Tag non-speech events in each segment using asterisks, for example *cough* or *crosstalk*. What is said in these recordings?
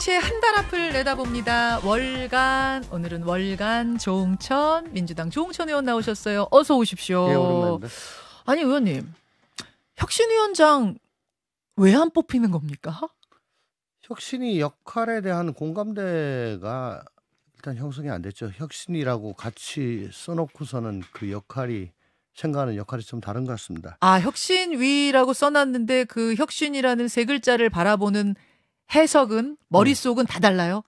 정치의 한달 앞을 내다봅니다. 월간 오늘은 월간 조홍천 민주당 조홍천 의원 나오셨어요. 어서 오십시오. 예, 아니 의원님 혁신위원장 왜 안 뽑히는 겁니까? 혁신이 역할에 대한 공감대가 일단 형성이 안 됐죠. 혁신이라고 같이 써놓고서는 그 역할이 생각하는 역할이 좀 다른 것 같습니다. 아 혁신위라고 써놨는데 그 혁신이라는 세 글자를 바라보는 해석은 머릿속은 음. 다 달라요?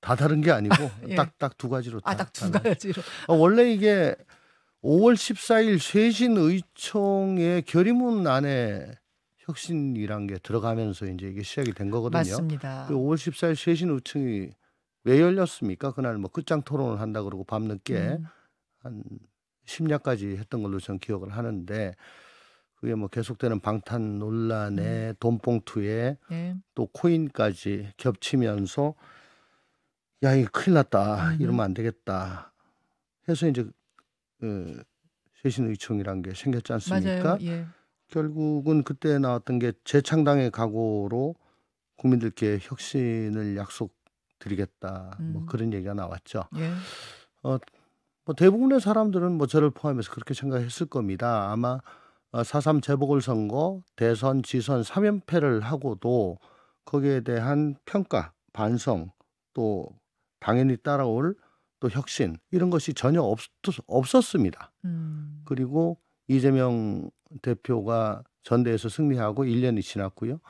다 다른 게 아니고 딱딱 *laughs* 예. 두 가지로 아, 딱 두 가지로. 아, 원래 이게 5월 14일 쇄신 의총의 결의문 안에 혁신이란 게 들어가면서 이제 이게 시작이 된 거거든요. 맞습니다. 그 5월 14일 쇄신 의총이 왜 열렸습니까? 그날 뭐 끝장 토론을 한다 그러고 밤늦게 음. 한 심야까지 했던 걸로 저는 기억을 하는데 그게 뭐 계속되는 방탄 논란에 음. 돈봉투에 네. 또 코인까지 겹치면서 야 이거 큰일 났다 음. 이러면 안 되겠다 해서 이제 그 어, 쇄신 의총이란 게 생겼지 않습니까? 예. 결국은 그때 나왔던 게 재창당의 각오로 국민들께 혁신을 약속드리겠다 뭐 음. 뭐 그런 얘기가 나왔죠. 예. 어, 뭐 대부분의 사람들은 뭐 저를 포함해서 그렇게 생각했을 겁니다. 아마 4.3 어, 재보궐선거, 대선, 지선 3연패를 하고도 거기에 대한 평가, 반성, 또 당연히 따라올 또 혁신 이런 것이 전혀 없, 없었습니다. 음. 그리고 이재명 대표가 전대에서 승리하고 1년이 지났고요.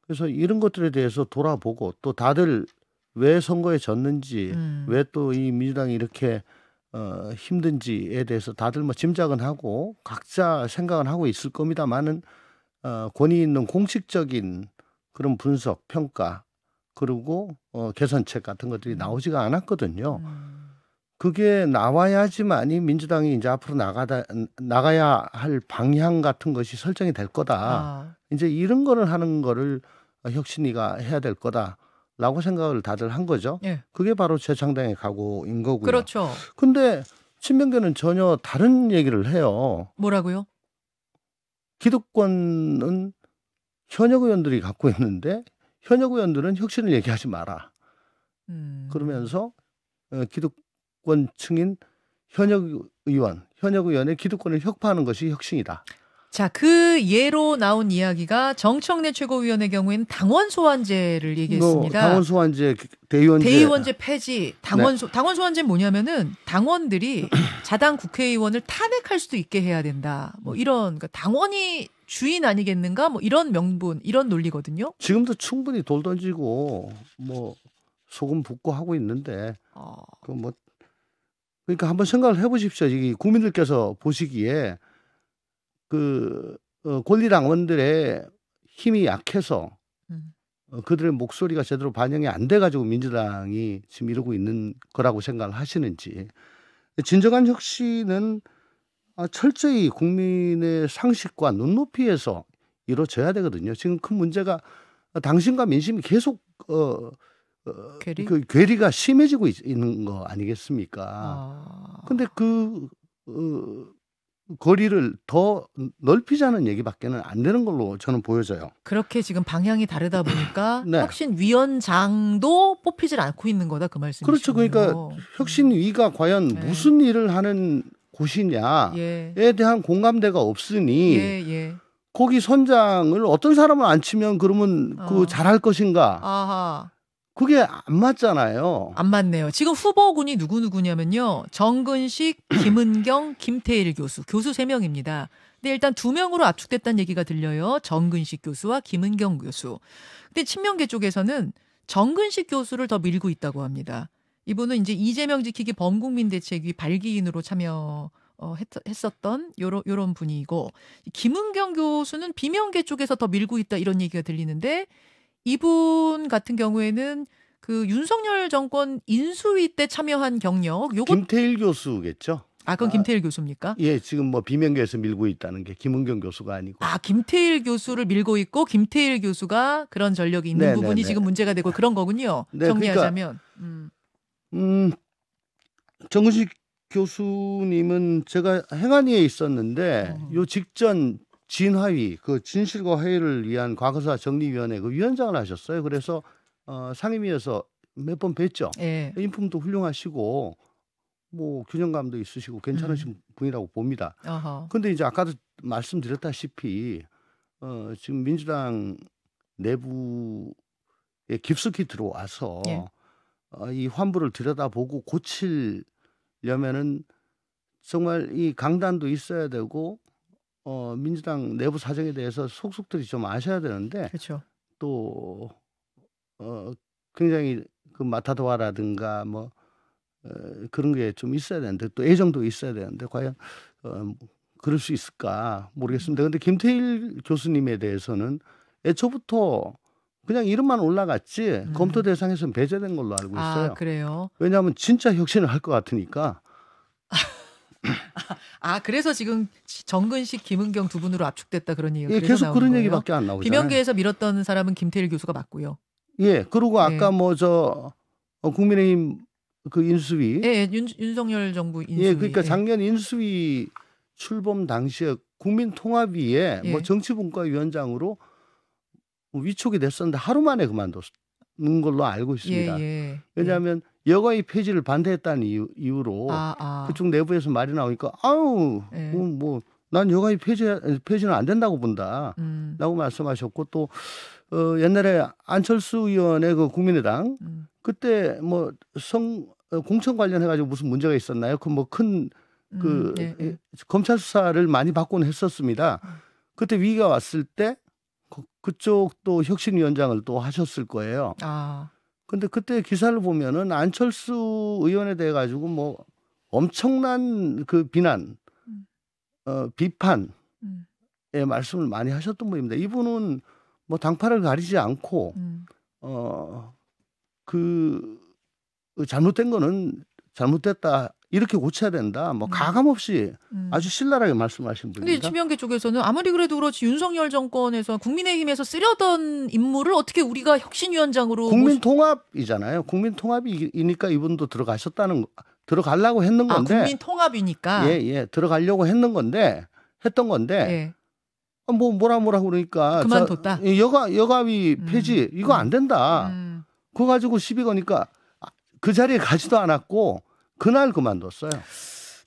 그래서 이런 것들에 대해서 돌아보고 또 다들 왜 선거에 졌는지 음. 왜또 이 민주당이 이렇게 어, 힘든지에 대해서 다들 뭐 짐작은 하고 각자 생각은 하고 있을 겁니다만은 어, 권위 있는 공식적인 그런 분석, 평가 그리고 어, 개선책 같은 것들이 음. 나오지가 않았거든요. 음. 그게 나와야지만이 민주당이 이제 앞으로 나가다 나가야 할 방향 같은 것이 설정이 될 거다. 아. 이제 이런 거를 하는 거를 혁신이가 해야 될 거다. 라고 생각을 다들 한 거죠. 예. 그게 바로 최창당의 각오인 거고요. 그렇죠. 근데 친명계는 전혀 다른 얘기를 해요. 뭐라고요? 기득권은 현역 의원들이 갖고 있는데 현역 의원들은 혁신을 얘기하지 마라. 음. 그러면서 어, 기득권층인 현역 의원, 현역 의원의 기득권을 혁파하는 것이 혁신이다. 자, 그 예로 나온 이야기가 정청래 최고위원의 경우에는 당원 소환제를 얘기했습니다. 뭐, 당원 소환제, 대의원제. 대의원제 폐지, 당원 네. 소, 네. 당원 소환제 뭐냐면은 당원들이 *clears throat* 자당 국회의원을 탄핵할 수도 있게 해야 된다. 뭐 이런, 그러니까 당원이 주인 아니겠는가? 뭐 이런 명분, 이런 논리거든요. 지금도 충분히 돌 던지고 뭐 소금 붓고 하고 있는데. 어. 그뭐 그러니까 한번 생각을 해보십시오. 이 국민들께서 보시기에 그 어, 권리당원들의 힘이 약해서 음. 어, 그들의 목소리가 제대로 반영이 안 돼가지고 민주당이 지금 이러고 있는 거라고 생각을 하시는지 진정한 혁신은 아, 철저히 국민의 상식과 눈높이에서 이루어져야 되거든요. 지금 큰 문제가 당신과 민심이 계속 어, 어 괴리? 그 괴리가 심해지고 있, 는거 아니겠습니까? 아... 근데 그 어, 거리를 더 넓히자는 얘기밖에는 안 되는 걸로 저는 보여져요. 그렇게 지금 방향이 다르다 보니까 *clears throat* 네. 혁신위원장도 뽑히질 않고 있는 거다 그말씀이죠 그렇죠. 그러니까 음. 혁신위가 과연 네. 무슨 일을 하는 곳이냐에 예. 대한 공감대가 없으니 예, 예. 거기 선장을 어떤 사람을 앉히면 그러면 그 어. 그 잘할 것인가? 아하. 그게 안 맞잖아요. 안 맞네요. 지금 후보군이 누구누구냐면요. 정근식, *clears throat* 김은경, 김태일 교수. 교수 3명입니다. 근데 일단 2명으로 압축됐다는 얘기가 들려요. 정근식 교수와 김은경 교수. 근데 친명계 쪽에서는 정근식 교수를 더 밀고 있다고 합니다. 이분은 이제 이재명 지키기 범국민 대책위 발기인으로 참여 어, 했, 었던 요런 요런 분이고 김은경 교수는 비명계 쪽에서 더 밀고 있다 이런 얘기가 들리는데 이분 같은 경우에는 그 윤석열 정권 인수위 때 참여한 경력 요거 김태일 교수겠죠. 아, 그건 아, 김태일 아, 교수입니까? 예, 지금 뭐 비명계에서 밀고 있다는 게 김은경 교수가 아니고. 아, 김태일 교수를 밀고 있고 김태일 교수가 그런 전력이 있는 네네네. 네, 부분이 네. 지금 문제가 되고 그런 거군요. 네, 그러니까 정리하자면. 그러니까, 음. 음. 정근식 교수님은 제가 행안위에 있었는데 음. 요 직전 진화위 그 진실과 회의를 위한 과거사 정리위원회 그 위원장을 하셨어요. 그래서 어, 상임위에서 몇 번 뵀죠. 예. 인품도 훌륭하시고 뭐 균형감도 있으시고 괜찮으신 음. 분이라고 봅니다. 어허. 근데 이제 아까도 말씀드렸다시피 어, 지금 민주당 내부에 깊숙이 들어와서 예. 어, 이 환부를 들여다보고 고칠려면은 정말 이 강단도 있어야 되고 어, 민주당 내부 사정에 대해서 속속들이 좀 아셔야 되는데 그렇죠. 또 어, 굉장히 그 마타도아라든가 뭐 어, 그런 게 좀 있어야 되는데 또 애정도 있어야 되는데 과연 어, 그럴 수 있을까 모르겠습니다. 음. 근데 김태일 교수님에 대해서는 애초부터 그냥 이름만 올라갔지 음. 검토 대상에서는 배제된 걸로 알고 아, 있어요. 아, 그래요? 왜냐하면 진짜 혁신을 할 것 같으니까 *laughs* 아 그래서 지금 정근식, 김은경 두 분으로 압축됐다 그런 얘기가 예, 계속 그런 거예요? 얘기밖에 안 나오죠. 비명계에서 밀었던 사람은 김태일 교수가 맞고요. 예, 그리고 아까 네. 예. 뭐저 어, 국민의힘 그 인수위. 예, 예 윤, 윤석열 정부 예, 인수위. 그러니까 예, 그러니까 작년 인수위 출범 당시에 국민통합위에 뭐 예. 뭐 정치분과위원장으로 위촉이 됐었는데 하루 만에 그만뒀 있는 걸로 알고 있습니다. 예, 예. 왜냐하면 여가의 폐지를 반대했다는 이유, 이유로 아, 아. 그쪽 내부에서 말이 나오니까 아우 예. 뭐. 난 여가의 폐지, 폐지는 안 된다고 본다. 음. 라고 말씀하셨고, 또, 어, 옛날에 안철수 의원의 그 국민의당, 음. 그때 뭐 성, 어, 공천 관련해가지고 무슨 문제가 있었나요? 그 뭐 큰, 음, 그, 음, 네, 네. 검찰 수사를 많이 받곤 했었습니다. 음. 그때 위기가 왔을 때 그쪽 또 혁신위원장을 또 하셨을 거예요. 아. 근데 그때 기사를 보면은 안철수 의원에 대해 가지고 뭐 엄청난 그 비난, 음. 어, 비판의 음. 말씀을 많이 하셨던 분입니다. 이분은 뭐 당파를 가리지 않고 음. 어, 그 잘못된 거는 잘못됐다 이렇게 고쳐야 된다. 뭐 음. 가감 없이 음. 아주 신랄하게 말씀하신 분입니다. 근데 지명계 쪽에서는 아무리 그래도 그렇지 윤석열 정권에서 국민의힘에서 쓰려던 인물을 어떻게 우리가 혁신위원장으로 국민 통합이잖아요. 국민 통합이니까 이분도 들어가셨다는 들어가려고 했는 아, 건데. 아, 국민 통합이니까. 예, 예. 들어가려고 했는 건데 했던 건데. 예. 아, 뭐 뭐라 뭐라 그러니까 그만뒀다. 저, 예, 여가 여가위 음. 폐지 음. 이거 안 된다. 음. 그거 가지고 시비 거니까 그 자리에 가지도 않았고 그날 그만뒀어요.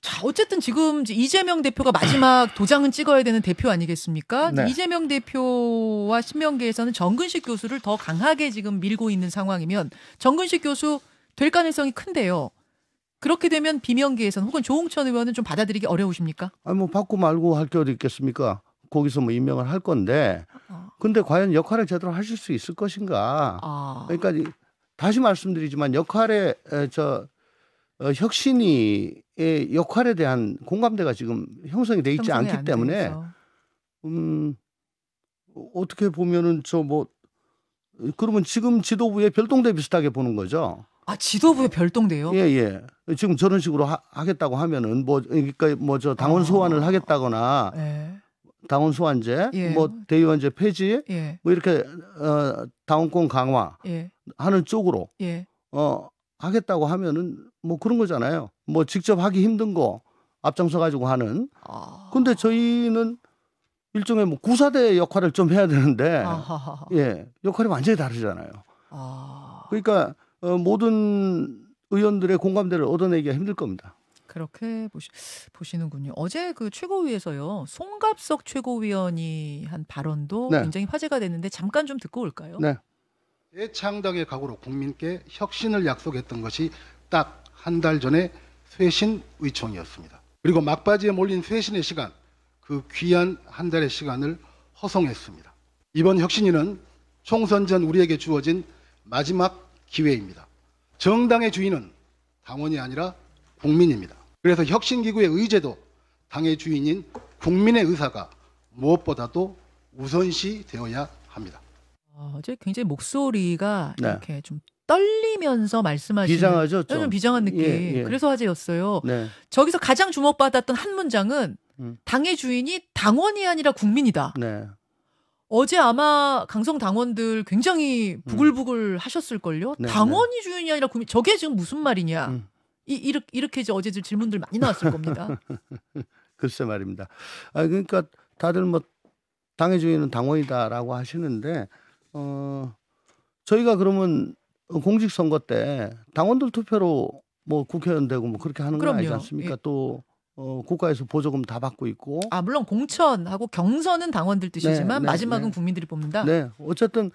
자, 어쨌든 지금 이재명 대표가 마지막 *clears throat* 도장은 찍어야 되는 대표 아니겠습니까? 네. 이재명 대표와 신명계에서는 정근식 교수를 더 강하게 지금 밀고 있는 상황이면 정근식 교수 될 가능성이 큰데요. 그렇게 되면 비명계에서는 혹은 조홍천 의원은 좀 받아들이기 어려우십니까? 아니 뭐 받고 말고 할 게 어디 있겠습니까? 거기서 뭐 임명을 할 건데 어. 근데 과연 역할을 제대로 하실 수 있을 것인가? 아... 그러니까 다시 말씀드리지만 역할에 저 어, 혁신이의 역할에 대한 공감대가 지금 형성이 돼 있지 않기 때문에 음 어떻게 보면은 저뭐 그러면 지금 지도부의 별동대 비슷하게 보는 거죠. 아 지도부의 별동대요? 예예. 예. 지금 저런 식으로 하, 겠다고 하면은 뭐 그러니까 뭐 저 당원 아. 소환을 아, 하겠다거나 예. 당원 소환제, 예. 뭐 대의원제 폐지, 예. 뭐 이렇게 어 당원권 강화 예. 하는 쪽으로 예. 어 하겠다고 하면은 뭐 그런 거잖아요. 뭐 직접 하기 힘든 거 앞장서 가지고 하는. 아. 근데 저희는 일종의 뭐 구사대 역할을 좀 해야 되는데 아. *laughs* 예 역할이 완전히 다르잖아요. 아. 그러니까 어, 모든 의원들의 공감대를 얻어내기가 힘들 겁니다. 그렇게 보시, 보시는군요. 어제 그 최고위에서요 송갑석 최고위원이 한 발언도 네. 굉장히 화제가 됐는데 잠깐 좀 듣고 올까요? 네. 애창당의 각오로 국민께 혁신을 약속했던 것이 딱 한 달 전에 쇄신 의총이었습니다. 그리고 막바지에 몰린 쇄신의 시간, 그 귀한 한 달의 시간을 허송했습니다. 이번 혁신위는 총선 전 우리에게 주어진 마지막 기회입니다. 정당의 주인은 당원이 아니라 국민입니다. 그래서 혁신기구의 의제도 당의 주인인 국민의 의사가 무엇보다도 우선시 되어야 합니다. 어제 굉장히 목소리가 네. 이렇게 좀 떨리면서 말씀하시는 비장하죠? 좀, 좀 비장한 예, 느낌. 예, 예. 그래서 화제였어요. 네. 저기서 가장 주목받았던 한 문장은 음. 당의 주인이 당원이 아니라 국민이다. 네. 어제 아마 강성 당원들 굉장히 음. 부글부글 음. 하셨을걸요. 네, 네, 당원이 주인이 아니라 국민. 저게 지금 무슨 말이냐. 음. 이, 이렇게, 이렇게 이제 어제 질문들 많이 나왔을 겁니다. *laughs* 글쎄 말입니다. 아, 그러니까 다들 뭐 당의 주인은 당원이다라고 하시는데 어, 저희가 그러면 공직선거 때 당원들 투표로 뭐 국회의원 되고 뭐 그렇게 하는 거 아니지 않습니까? 예. 또 어, 국가에서 보조금 다 받고 있고. 아, 물론 공천하고 경선은 당원들 네, 뜻이지만 네, 네, 마지막은 네. 국민들이 뽑는다? 네. 어쨌든,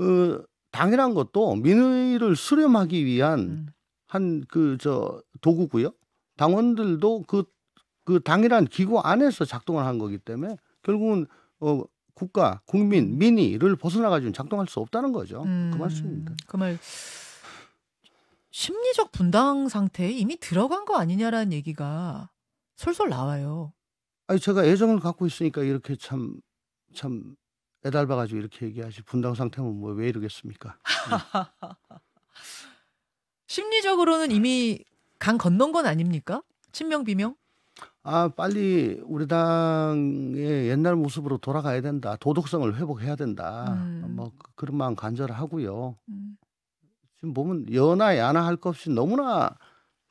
어, 당이란 것도 민의를 수렴하기 위한 음. 한그 저 도구고요. 당원들도 그, 그 당이란 기구 안에서 작동을 한 거기 때문에 결국은 어, 국가, 국민, 민의를 벗어나가지고 작동할 수 없다는 거죠. 음, 그 말씀입니다. 그 말. 심리적 분당 상태에 이미 들어간 거 아니냐라는 얘기가 솔솔 나와요. 아니 제가 애정을 갖고 있으니까 이렇게 참 참 애달바 가지고 이렇게 얘기하실 분당 상태면 뭐왜 이러겠습니까? *laughs* 심리적으로는 이미 강 건넌 건 아닙니까? 친명 비명? 아, 빨리 우리 당의 옛날 모습으로 돌아가야 된다. 도덕성을 회복해야 된다. 음. 뭐 그, 그런 마음 간절하고요. 음. 지금 보면 연하 야나 할 것 없이 너무나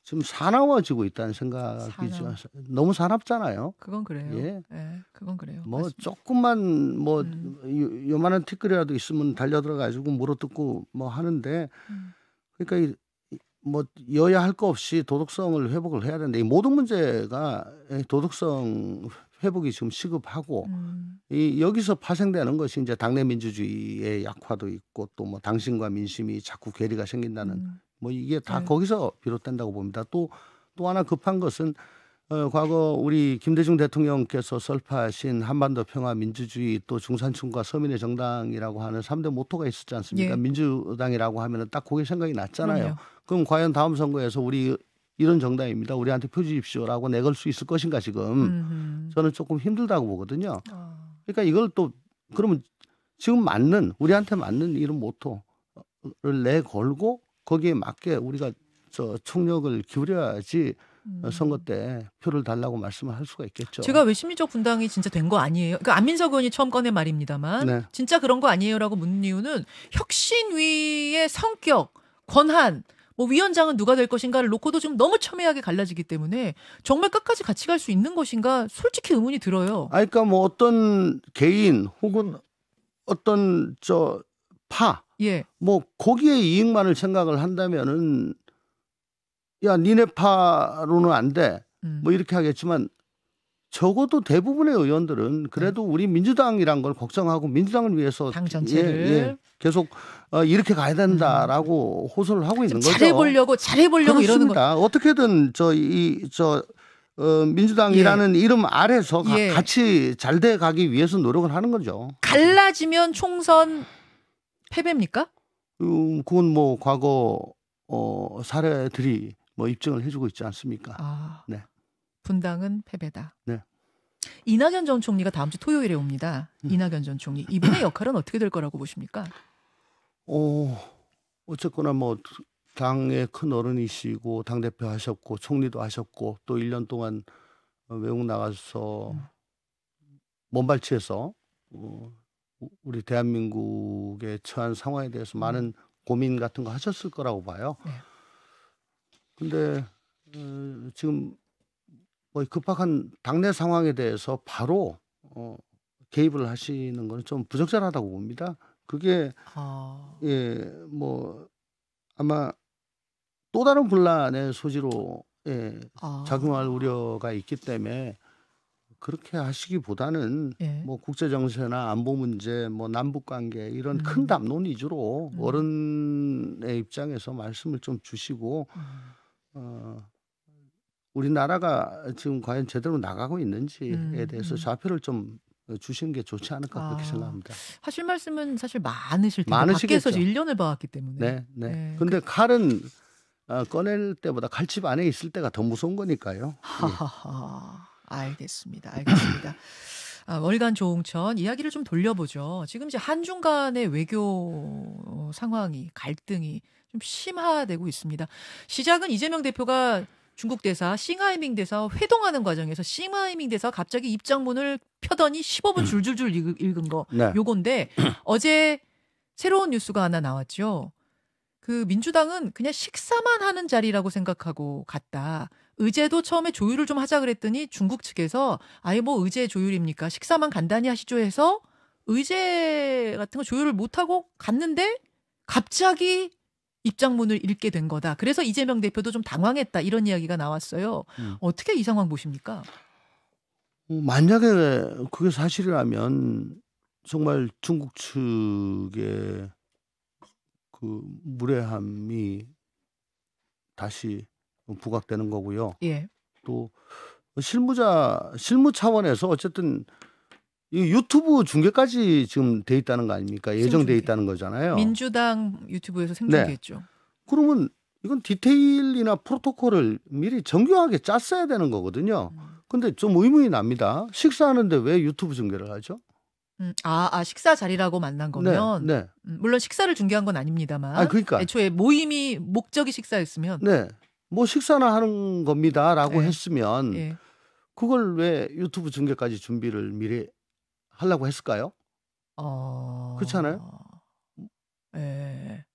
지금 사나워지고 있다는 생각이죠. 산업. 너무 사납잖아요. 그건 그래요. 예. 네, 그건 그래요. 뭐 맞습니다. 조금만 뭐 음. 요, 요만한 티끌이라도 있으면 달려 들어가지고 물어뜯고 뭐 하는데 음. 그러니까 이뭐 여야 할 거 없이 도덕성을 회복을 해야 되는데 이 모든 문제가 도덕성 회복이 지금 시급하고 음. 이 여기서 파생되는 것이 이제 당내 민주주의의 약화도 있고 또 뭐 당신과 민심이 자꾸 괴리가 생긴다는 음. 뭐 이게 다 네. 거기서 비롯된다고 봅니다. 또또 또 하나 급한 것은 어, 과거 우리 김대중 대통령께서 설파하신 한반도 평화 민주주의 또 중산층과 서민의 정당이라고 하는 3대 모토가 있었지 않습니까? 예. 민주당이라고 하면은 딱 그게 생각이 났잖아요. 그럼요. 그럼 과연 다음 선거에서 우리 이런 정당입니다. 우리한테 표 주십시오라고 내걸 수 있을 것인가 지금 음흠. 저는 조금 힘들다고 보거든요. 아. 그러니까 이걸 또 그러면 지금 맞는 우리한테 맞는 이런 모토를 내 걸고 거기에 맞게 우리가 저 총력을 기울여야지 음. 선거 때 표를 달라고 말씀을 할 수가 있겠죠. 제가 왜 심리적 분당이 진짜 된 거 아니에요? 그러니까 안민석 의원이 처음 꺼낸 말입니다만 네. 진짜 그런 거 아니에요라고 묻는 이유는 혁신위의 성격, 권한 뭐 위원장은 누가 될 것인가를 놓고도 지금 너무 첨예하게 갈라지기 때문에 정말 끝까지 같이 갈 수 있는 것인가 솔직히 의문이 들어요. 아 그러니까 뭐 어떤 개인 혹은 어떤 저 파, 예. 뭐 거기에 이익만을 생각을 한다면은 야 니네 파로는 안 돼. 음. 뭐 이렇게 하겠지만 적어도 대부분의 의원들은 그래도 네. 우리 민주당이란 걸 걱정하고 민주당을 위해서 당 예, 전체를 예, 예, 계속 어, 이렇게 가야 된다라고 음. 음. 호소를 하고 있는 거죠. 잘해보려고 잘해보려고 그렇습니다. 이러는 거. 죠 어떻게든 저 이저 어, 민주당이라는 예. 이름 아래서 가, 예. 같이 잘 돼 가기 위해서 노력을 하는 거죠. 갈라지면 총선 패배입니까? 음, 그건 뭐 과거 어, 사례들이 뭐 입증을 해주고 있지 않습니까? 아, 네. 분당은 패배다. 네. 이낙연 전 총리가 다음 주 토요일에 옵니다. 음. 이낙연 전 총리 이분의 역할은 어떻게 될 거라고 보십니까? 어 어쨌거나 뭐 당의 큰 어른이시고 당 대표 하셨고 총리도 하셨고 또 1년 동안 외국 나가서 음. 몸발치해서 어, 우리 대한민국의 처한 상황에 대해서 많은 음. 고민 같은 거 하셨을 거라고 봐요. 네. 근데 어, 지금 뭐 급박한 당내 상황에 대해서 바로 어, 개입을 하시는 거는 좀 부적절하다고 봅니다. 그게 아... 예뭐 아마 또 다른 분란의 소지로 예, 아... 작용할 우려가 있기 때문에 그렇게 하시기보다는 예. 뭐 국제 정세나 안보 문제, 뭐 남북 관계 이런 음. 큰 담론 위주로 음. 어른의 입장에서 말씀을 좀 주시고 음. 어, 우리나라가 지금 과연 제대로 나가고 있는지에 음, 대해서 음. 좌표를 좀 주시는 게 좋지 않을까 그렇게 아, 생각합니다. 하실 말씀은 사실 많으실 텐데 많으시겠죠. 밖에서 1년을 봐왔기 때문에. 네, 네. 네. 근데 그... 칼은 어, 꺼낼 때보다 칼집 안에 있을 때가 더 무서운 거니까요. 하하하. *laughs* 예. 알겠습니다. 알겠습니다. 아, 월간 조홍천 이야기를 좀 돌려보죠. 지금 이제 한중 간의 외교 어, 상황이 갈등이 좀 심화되고 있습니다. 시작은 이재명 대표가 중국 대사 싱하이밍 대사 회동하는 과정에서 싱하이밍 대사 갑자기 입장문을 펴더니 15분 줄줄줄 읽은 거 네. 요건데 *clears throat* 어제 새로운 뉴스가 하나 나왔죠. 그 민주당은 그냥 식사만 하는 자리라고 생각하고 갔다. 의제도 처음에 조율을 좀 하자 그랬더니 중국 측에서 아예 뭐 의제 조율입니까? 식사만 간단히 하시죠 해서 의제 같은 거 조율을 못하고 갔는데 갑자기 입장문을 읽게 된 거다. 그래서 이재명 대표도 좀 당황했다. 이런 이야기가 나왔어요. 음. 어떻게 이 상황 보십니까? 어, 만약에 그게 사실이라면 정말 중국 측의 그 무례함이 다시 부각되는 거고요. 예. 또 실무자 실무 차원에서 어쨌든 이 유튜브 중계까지 지금 돼 있다는 거 아닙니까? 예정돼 있다는 거잖아요. 민주당 유튜브에서 생중계했죠. 네. 그러면 이건 디테일이나 프로토콜을 미리 정교하게 짰어야 되는 거거든요. 음. 근데 좀 의문이 납니다. 식사하는데 왜 유튜브 중계를 하죠? 음, 아, 아 식사 자리라고 만난 네, 거면 네, 네. 물론 식사를 중계한 건 아닙니다만 아 그러니까. 애초에 모임이 목적이 식사였으면 네. 뭐 식사나 하는 겁니다라고 예. 했으면 예. 그걸 왜 유튜브 중계까지 준비를 미리 하려고 했을까요? 어... 그렇지 않아요? 예.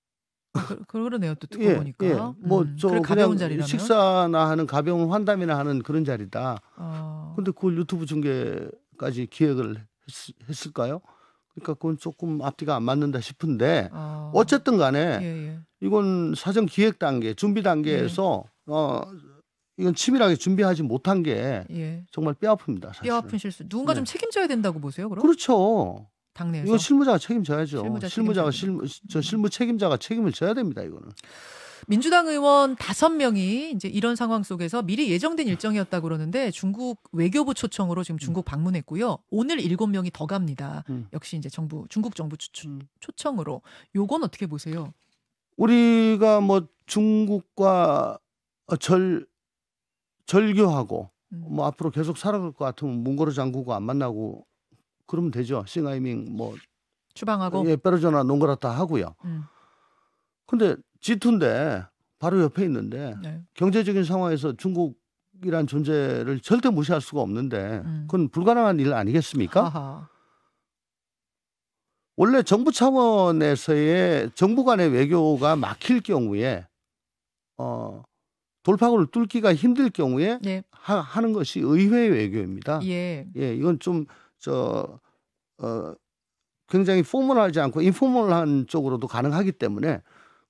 아, 그, 그러네요. 또 듣고 예, 보니까. 예. 뭐저 음, 가벼 자리라면 식사나 하는 가벼운 환담이나 하는 그런 자리다. 어... 근데 그걸 유튜브 중계까지 기획을 했, 했을까요? 그러니까 그건 조금 앞뒤가 안 맞는다 싶은데 아. 어쨌든 간에 예, 예. 이건 사전 기획 단계, 준비 단계에서 예. 어 이건 치밀하게 준비하지 못한 게 예. 정말 뼈 아픕니다. 사실은. 뼈 아픈 실수. 누군가 네. 좀 책임져야 된다고 보세요, 그럼? 그렇죠. 당내에서 이거 실무자가 책임져야죠. 실무자, 실무자가 책임져야 실, 저 실무 책임자가 책임을 져야 됩니다. 이거는. 민주당 의원 5 명이 이제 이런 상황 속에서 미리 예정된 음. 일정이었다고 그러는데 중국 외교부 초청으로 지금 중국 음. 방문했고요. 오늘 7 명이 더 갑니다. 음. 역시 이제 정부 중국 정부 초청으로 요건 어떻게 보세요? 우리가 뭐 중국과 절 절교하고 뭐 앞으로 계속 살아갈 것 같으면 문고로 장그과안 만나고 그러면 되죠. 싱하이밍 뭐 추방하고 예, 빼르 전화 농거라다 하고요. 음. 근데 G2인데 바로 옆에 있는데 네. 경제적인 상황에서 중국이란 존재를 절대 무시할 수가 없는데 음. 그건 불가능한 일 아니겠습니까? 하하. 원래 정부 차원에서의 정부 간의 외교가 막힐 경우에 어 돌파구를 뚫기가 힘들 경우에 네. 하, 는 것이 의회 외교입니다. 예, 예 이건 좀 저 어, 굉장히 포멀하지 않고 인포멀한 쪽으로도 가능하기 때문에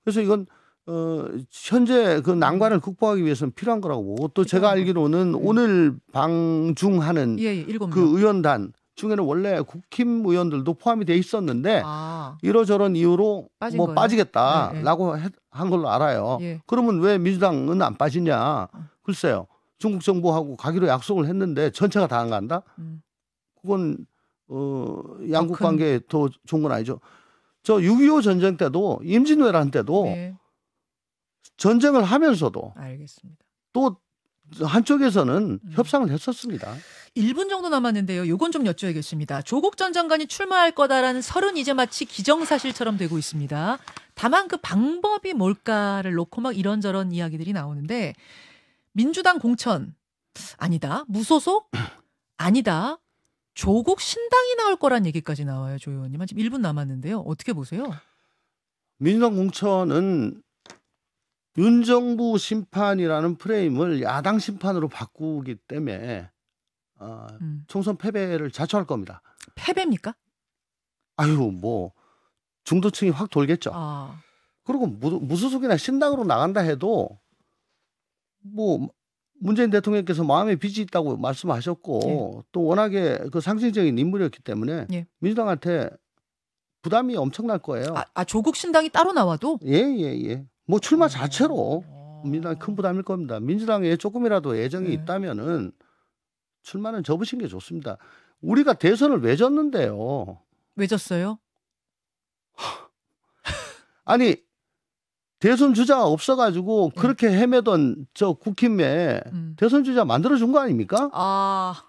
그래서 이건 어, 현재 그 난관을 극복하기 위해서는 필요한 거라고 보고 또 제가 알기로는 예. 오늘 방중하는 예, 예, 그 의원단 중에는 원래 국힘 의원들도 포함이 돼 있었는데 아. 이러저런 이유로 뭐거예 빠지겠다라고 네, 네. 한 걸로 알아요. 예. 그러면 왜 민주당은 안 빠지냐? 어. 글쎄요. 중국 정부하고 가기로 약속을 했는데 전체가 다 안 간다? 음. 그건 어 양국 관계에 더 좋은 건 아니죠. 저6.25 전쟁 때도 임진왜란 때도 네. 전쟁을 하면서도 알겠습니다. 또 한쪽에서는 음. 협상을 했었습니다. 1분 정도 남았는데요. 요건 좀 여쭤야겠습니다. 조국 전 장관이 출마할 거다라는 설은 이제 마치 기정사실처럼 되고 있습니다. 다만 그 방법이 뭘까를 놓고 막 이런저런 이야기들이 나오는데 민주당 공천 아니다. 무소속 아니다. 조국 신당이 나올 거란 얘기까지 나와요, 조 의원님. 지금 1분 남았는데요. 어떻게 보세요? 민주당 공천은 윤정부 심판이라는 프레임을 야당 심판으로 바꾸기 때문에 어, 음. 총선 패배를 자초할 겁니다. 패배입니까? 아유, 뭐 중도층이 확 돌겠죠. 아. 그리고 무, 무소속이나 신당으로 나간다 해도 뭐 문재인 대통령께서 마음에 빚이 있다고 말씀하셨고 예. 또 워낙에 그 상징적인 인물이었기 때문에 예. 민주당한테 부담이 엄청날 거예요. 아, 아, 조국 신당이 따로 나와도? 예, 예, 예. 뭐 출마 음. 자체로 아... 어. 민주당 큰 부담일 겁니다. 민주당에 조금이라도 애정이 예. 있다면은 출마는 접으신 게 좋습니다. 우리가 대선을 왜 졌는데요? 왜 졌어요? 아니 대선 주자 가 없어가지고 음. 그렇게 헤매던 저 국힘에 음. 대선 주자 만들어준 거 아닙니까? 아.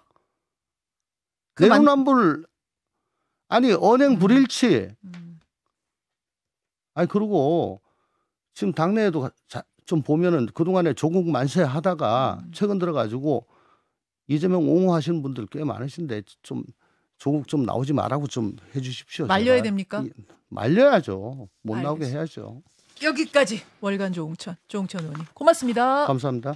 그 내로남불, 아니, 언행 음. 불일치. 음. 아니, 그리고 지금 당내에도 좀 보면은 그동안에 조국 만세 하다가 최근 들어가지고 이재명 옹호하시는 분들 꽤 많으신데 좀 조국 좀 나오지 말라고 좀 해주십시오. 말려야 제가. 됩니까? 말려야죠. 못 알겠습니다. 나오게 해야죠. 여기까지 월간 조홍천 조홍천 의원님 고맙습니다. 감사합니다.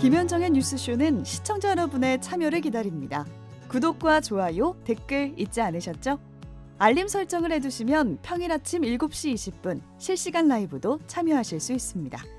김현정의 뉴스쇼는 시청자 여러분의 참여를 기다립니다. 구독과 좋아요, 댓글 잊지 않으셨죠? 알림 설정을 해두시면 평일 아침 7시 20분 실시간 라이브도 참여하실 수 있습니다.